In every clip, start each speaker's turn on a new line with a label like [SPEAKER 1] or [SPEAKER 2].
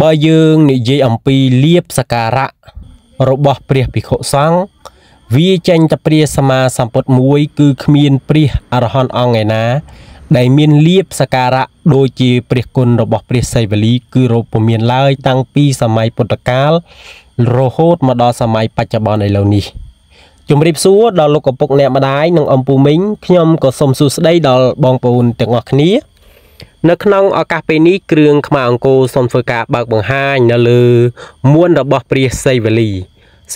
[SPEAKER 1] បើយើងនិយាយអំពីលៀបសការៈរបស់ព្រះភិក្ខុសង្ឃវាចេញតែព្រះសម្មាសម្ពុទ្ធមួយគឺគ្មានព្រះអរហន្តអង្គឯណា ដែលមានលៀបសការៈដូចជាព្រះគុណរបស់ព្រះសីវលី គឺរូបពុំមានឡើយតាំងពីសម័យពុទ្ធកាលរហូតមកដល់សម័យបច្ចុប្បន្នឥឡូវនេះ ជំរាបសួរដល់លោកឪពុកអ្នកម្ដាយនិងអំពូមីងខ្ញុំក៏សូមសួស្ដីដល់បងប្អូនទាំងអស់គ្នានៅក្នុងឱកាសពេលនេះគ្រឿងខ្មៅអង្គរសូមធ្វើការបើកបង្ហាញនៅលើមួនរបស់ព្រះសីវលី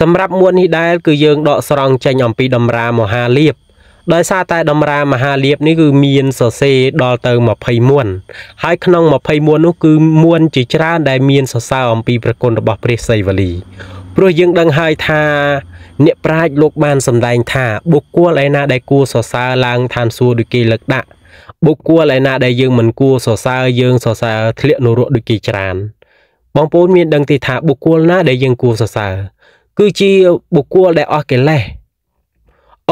[SPEAKER 1] សម្រាប់មួននេះដែរគឺយើងដកស្រង់ចេញអំពីតម្រាមហាលៀបដោយសារតែតម្រាមហាលៀបនេះគឺមានសរសេរដល់ទៅ20មួនហើយក្នុង20មួននោះគឺមួនជាច្រើនដែលមានសរសើរអំពីប្រគុណរបស់ព្រះសីវលីព្រោះយើងដឹងហើយថាអ្នកប្រាជ្ញលោកបានសម្ដែងថាបុគ្គលឯណាដែលគួរសរសើរឡើងឋានសួគ៌ដូចគេលើកដាក់បុគ្គលឯណាដែលយើងមិនគួរសរសើរយើងសរសើរធ្លាក់នរកដូចគេច្រើនបងប្អូនមានដឹងទេថាបុគ្គលណាដែលយើងគួរសរសើរគឺជាបុគ្គលដែលអស់កិលេស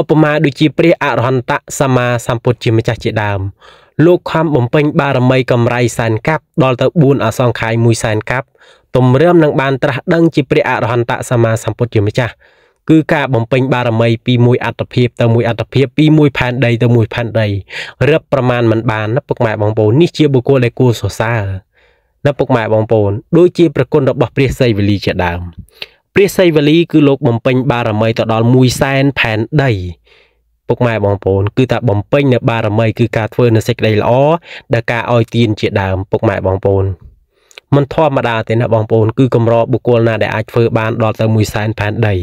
[SPEAKER 1] ឧបមាដូចជាព្រះអរហន្តសម្មាសម្ពុទ្ធជាម្ចាស់ជាដើមលោកខំបំពេញបារមីកំរៃសែនកាប់ដល់ទៅ4អសង្ខាយ1សែនកាប់ទំរឿមនឹងបានត្រាស់ដឹងជាព្រះអរហន្តសម្មាសម្ពុទ្ធជាម្ចាស់គឺការបំពេញបារមីពីមួយអត្តភាពទៅមួយអត្តភាពពីមួយផែនដីទៅមួយផែនដីរឹបប្រមាណមិនបានណាពុកម៉ែបងប្អូននេះជាបុគ្គលដែលគួរសរសើរណាពុកម៉ែបងប្អូនដូចជាប្រគុណរបស់ព្រះសីវលីជាដើមព្រះសីវលីគឺលោកបំពេញបារមីទៅដល់100,000ផែនដី ពុកម៉ែបងប្អូនគឺថាបំពេញនៅបារមីគឺការធ្វើនៅសេចក្តីល្អដល់ការឲ្យទានជាដើមពុកម៉ែបងប្អូនមិនធម្មតាទេណាបងប្អូនគឺកម្របុគ្គលណាដែលអាចធ្វើបានដល់ទៅ1សែនផែនដី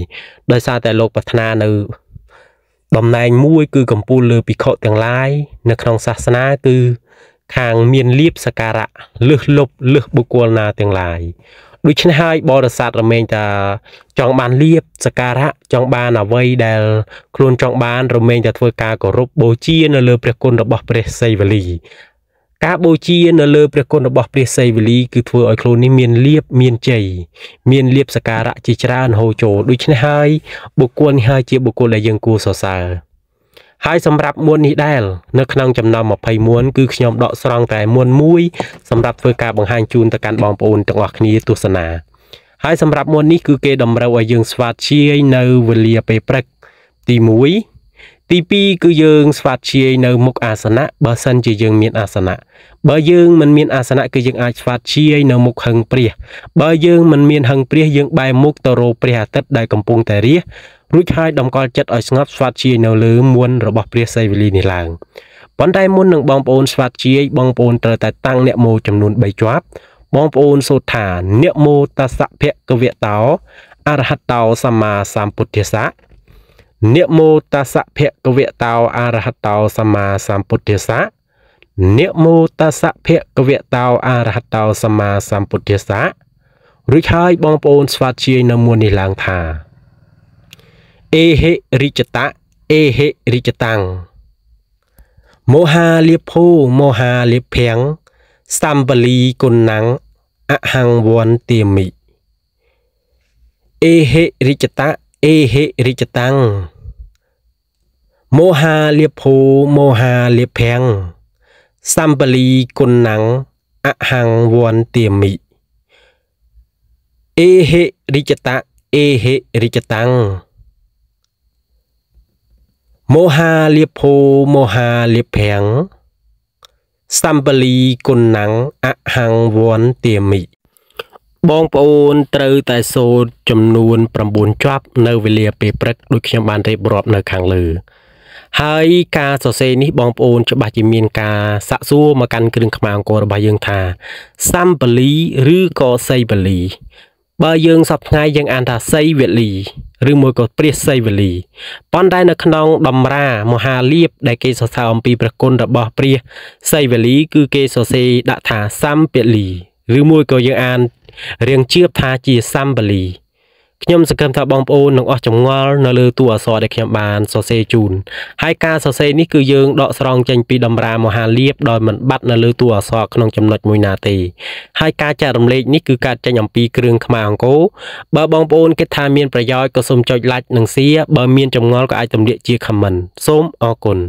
[SPEAKER 1] ដោយសារតែលោកប្រាថ្នានៅតំណែងមួយ គឺកម្ពុជាលើភិក្ខុទាំងឡាយ នៅក្នុងសាសនាគឺខាងមានលៀបសការៈលឹះលប់លឹះបុគ្គលណាទាំងឡាយដូច្នេះហើយបរិស័ទរមែងតាចង់បានលៀបសការៈចង់បានអ្វីដែលខ្លួនចង់បាន រមែងតាធ្វើការគោរពបូជា នៅលើព្រះគុណរបស់ព្រះសីវលីការបូជានៅលើព្រះគុណរបស់ព្រះសីវលីគឺធ្វើឲ្យខ្លួននេះមានលៀបមានជ័យមានលៀបសការៈជាច្រើនហូរចូលដូច្នេះហើយបុគ្គលនេះហើយជាបុគ្គលដែលយើងគួរសរសើរហើយសម្រាប់មួននេះដែរនៅក្នុងចំណោម20មួនគឺខ្ញុំដកស្រង់តែមួនមួយសម្រាប់ធ្វើការបង្ហាញជូនទៅកាន់បងប្អូនទាំងអស់គ្នាទស្សនាហើយសម្រាប់មួននេះគឺគេតម្រូវឲ្យយើងស្វាធ្យាយនៅវេលាពេលព្រឹកទី1ទី2គឺយើងស្វាធ្យាយនៅមុខអាសនៈបើសិនជាយើងមានអាសនៈបើយើងមិនមានអាសនៈគឺយើងអាចស្វាធ្យាយនៅមុខហឹងព្រះបើយើងមិនមានហឹងព្រះយើងបែរមុខទៅរកព្រះអាទិត្យដែលកំពុងតែរះរួចហើយតម្កល់ចិត្តឲ្យស្ងប់ស្វាធ្យាយនៅលើមួនរបស់ព្រះសីវលីនេះឡើងប៉ុន្តែមុននឹងបងប្អូន ស្វាធ្យាយបងប្អូនត្រូវតែតាំងអ្នកមោចំនួន3ជាប់បងប្អូនសូត្រថាអ្នកមោតសៈភៈកវៈតោអរហតោសម្មាសម្ពុទ្ធិសៈនិមោតសភគវតោអរហតោសម្មាសម្ពុទ្ធិសានិមោតសភគវតោអរហតោសម្មាសម្ពុទ្ធិសារួចហើយបងប្អូនស្វាធ្យាយនៅមួយនេះឡើងថាអេហិរិចតៈអេហិរិចតាំងមោហាលិភូមោហាលិភាំងសំបលីគុណังអហង្វន្ទាមិអេហិរិចតៈអេហិរិចតាំងមោហាលៀបភូមោហាលៀបភាំងសម្បលីគុណังអហង្វន្ទាមិអេហិរិចតៈអេហិរិចតាំងមោហាលៀបភូមោហាលៀបភាំងសម្បលីគុណังអហង្វន្ទាមិបងប្អូនត្រូវតែសូត្រចំនួន9ជាប់នៅវេលាពេលព្រឹកដូចខ្ញុំបានរៀបរាប់នៅខាងលើហើយការសរសេរនេះបងប្អូនច្បាស់ជាមាន ការសាក់សួរមកកាន់គ្រឿងខ្មៅអង្គររបស់យើងថាសំបលីឬក៏សីបលី បើយើងសពថ្ងៃយើងអានថាសីវលីឬមួយក៏ព្រះសីវលីប៉ុន្តែនៅក្នុងតម្រា មហាលាភដែលគេសរសើរអំពីព្រះគុណរបស់ ព្រះសីវលី គឺគេសរសេរដាក់ថាសំពលី ឬមួយក៏យើងអានរៀងជឿបថាជាសំបលីខ្ញុំសង្ឃឹមថាបងប្អូននឹងអស់ចម្ងល់នៅលើតួអក្សរដែលខ្ញុំបានសរសេរជូនហើយការសរសេរនេះគឺយើង ដកស្រង់ចេញពីតម្រាមហាលៀបដោយមិនបាត់នៅលើតួអក្សរក្នុងចំណុចមួយណាទេហើយការចែករំលែកនេះគឺការចេញអំពីគ្រឿងខ្មៅអង្គរបើបងប្អូនគិតថាមានប្រយោជន៍ក៏សូមចុច like និង share បើមានចម្ងល់ក៏អាចទម្លាក់ជា comment សូមអរគុណ